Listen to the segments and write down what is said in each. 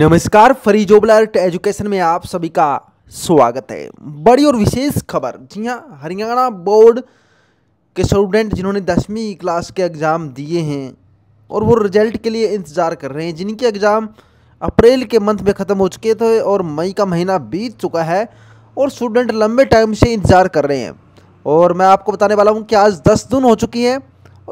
नमस्कार फरीज एजुकेशन में आप सभी का स्वागत है बड़ी और विशेष खबर जी हाँ हरियाणा बोर्ड के स्टूडेंट जिन्होंने दसवीं क्लास के एग्ज़ाम दिए हैं और वो रिजल्ट के लिए इंतज़ार कर रहे हैं जिनके एग्ज़ाम अप्रैल के मंथ में ख़त्म हो चुके थे और मई का महीना बीत चुका है और स्टूडेंट लंबे टाइम से इंतज़ार कर रहे हैं और मैं आपको बताने वाला हूँ कि आज दस दिन हो चुकी है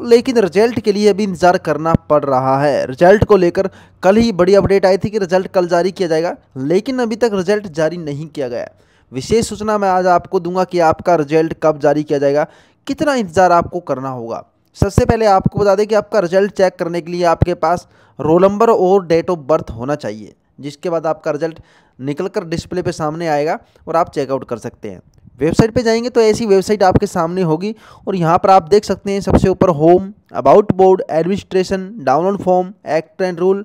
लेकिन रिजल्ट के लिए अभी इंतज़ार करना पड़ रहा है रिजल्ट को लेकर कल ही बड़ी अपडेट आई थी कि रिजल्ट कल जारी किया जाएगा लेकिन अभी तक रिजल्ट जारी नहीं किया गया विशेष सूचना मैं आज आपको दूंगा कि आपका रिजल्ट कब जारी किया जाएगा कितना इंतज़ार आपको करना होगा सबसे पहले आपको बता दें कि आपका रिजल्ट चेक करने के लिए आपके पास रोल नंबर और डेट ऑफ बर्थ होना चाहिए जिसके बाद आपका रिजल्ट निकल कर डिस्प्ले पे सामने आएगा और आप चेकआउट कर सकते हैं वेबसाइट पे जाएंगे तो ऐसी वेबसाइट आपके सामने होगी और यहाँ पर आप देख सकते हैं सबसे ऊपर home about board administration download form act and rule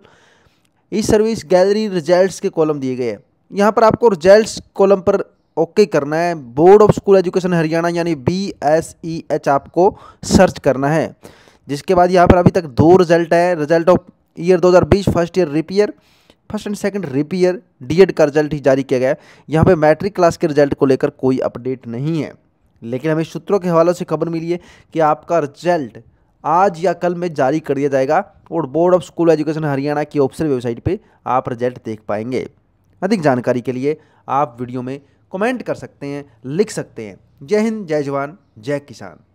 e service gallery results के कॉलम दिए गए हैं यहाँ पर आपको रिजल्ट्स कॉलम पर ओके okay करना है board of school education Haryana यानी बी एस ई एच आपको सर्च करना है जिसके बाद यहाँ पर अभी तक दो रिजल्ट है result of year 2020 first year reappear first and second reappear DEd का रिजल्ट ही जारी किया गया है यहाँ पे मैट्रिक क्लास के रिजल्ट को लेकर कोई अपडेट नहीं है लेकिन हमें सूत्रों के हवाले से खबर मिली है कि आपका रिजल्ट आज या कल में जारी कर दिया जाएगा और board of school education Haryana की ऑफिसियल वेबसाइट पर आप रिजल्ट देख पाएंगे अधिक जानकारी के लिए आप वीडियो में कमेंट कर सकते हैं लिख सकते हैं जय हिंद जय जवान जय किसान